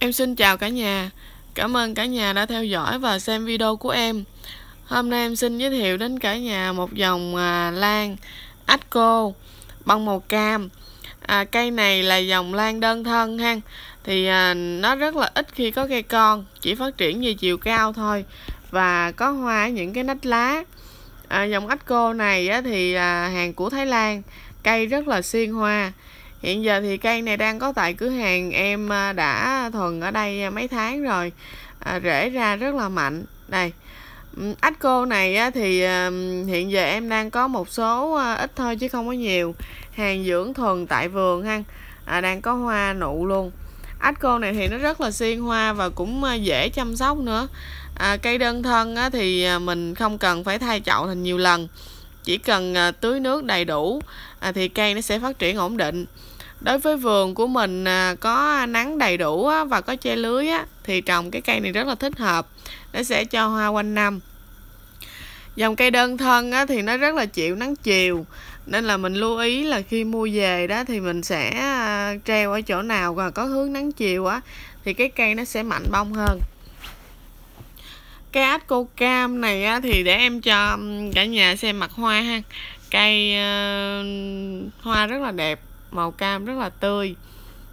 Em xin chào cả nhà. Cảm ơn cả nhà đã theo dõi và xem video của em. Hôm nay em xin giới thiệu đến cả nhà một dòng à, lan Atco bằng màu cam. À, cây này là dòng lan đơn thân ha. Thì à, nó rất là ít khi có cây con, chỉ phát triển về chiều cao thôi và có hoa những cái nách lá. À, dòng Atco này á, thì à, hàng của Thái Lan, cây rất là xiên hoa. Hiện giờ thì cây này đang có tại cửa hàng em à, đã thuần ở đây à, mấy tháng rồi à, rễ ra rất là mạnh đây ách cô này thì à, hiện giờ em đang có một số ít thôi chứ không có nhiều hàng dưỡng thuần tại vườn ha à, đang có hoa nụ luôn ách cô này thì nó rất là xiên hoa và cũng dễ chăm sóc nữa à, cây đơn thân thì mình không cần phải thay chậu thành nhiều lần chỉ cần à, tưới nước đầy đủ à, thì cây nó sẽ phát triển ổn định đối với vườn của mình à, có nắng đầy đủ á, và có che lưới á, thì trồng cái cây này rất là thích hợp nó sẽ cho hoa quanh năm dòng cây đơn thân á, thì nó rất là chịu nắng chiều nên là mình lưu ý là khi mua về đó thì mình sẽ à, treo ở chỗ nào và có hướng nắng chiều á thì cái cây nó sẽ mạnh bông hơn cái át cô cam này á, thì để em cho cả nhà xem mặt hoa ha cây uh, hoa rất là đẹp màu cam rất là tươi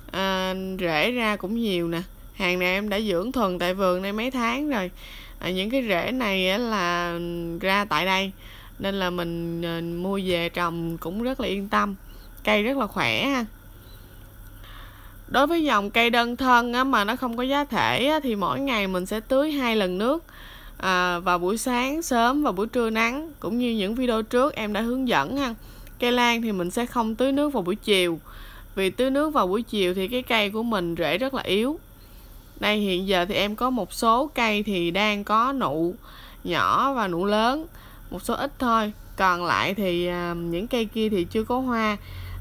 uh, rễ ra cũng nhiều nè hàng này em đã dưỡng thuần tại vườn đây mấy tháng rồi à, những cái rễ này á, là ra tại đây nên là mình uh, mua về trồng cũng rất là yên tâm cây rất là khỏe ha đối với dòng cây đơn thân á, mà nó không có giá thể á, thì mỗi ngày mình sẽ tưới hai lần nước à, vào buổi sáng sớm và buổi trưa nắng cũng như những video trước em đã hướng dẫn ha cây lan thì mình sẽ không tưới nước vào buổi chiều vì tưới nước vào buổi chiều thì cái cây của mình rễ rất là yếu đây hiện giờ thì em có một số cây thì đang có nụ nhỏ và nụ lớn một số ít thôi còn lại thì à, những cây kia thì chưa có hoa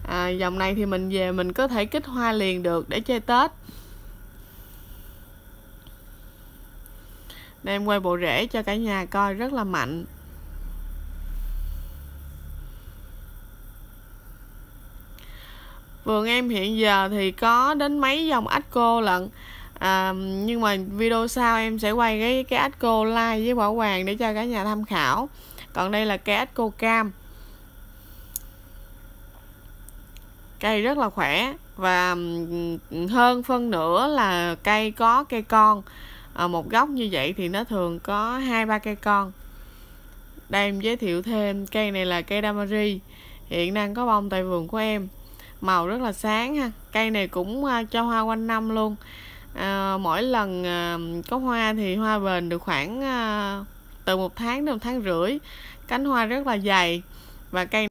à, dòng này thì mình về mình có thể kích hoa liền được để chơi tết Đây em quay bộ rễ cho cả nhà coi rất là mạnh Vườn em hiện giờ thì có đến mấy dòng ách cô lận à, Nhưng mà video sau em sẽ quay cái, cái ách cô like với bảo hoàng để cho cả nhà tham khảo còn đây là cây ếch cô cam cây rất là khỏe và hơn phân nửa là cây có cây con à, một gốc như vậy thì nó thường có hai ba cây con đây em giới thiệu thêm cây này là cây damari hiện đang có bông tại vườn của em màu rất là sáng ha cây này cũng à, cho hoa quanh năm luôn à, mỗi lần à, có hoa thì hoa bền được khoảng à, từ một tháng đến một tháng rưỡi cánh hoa rất là dày và cây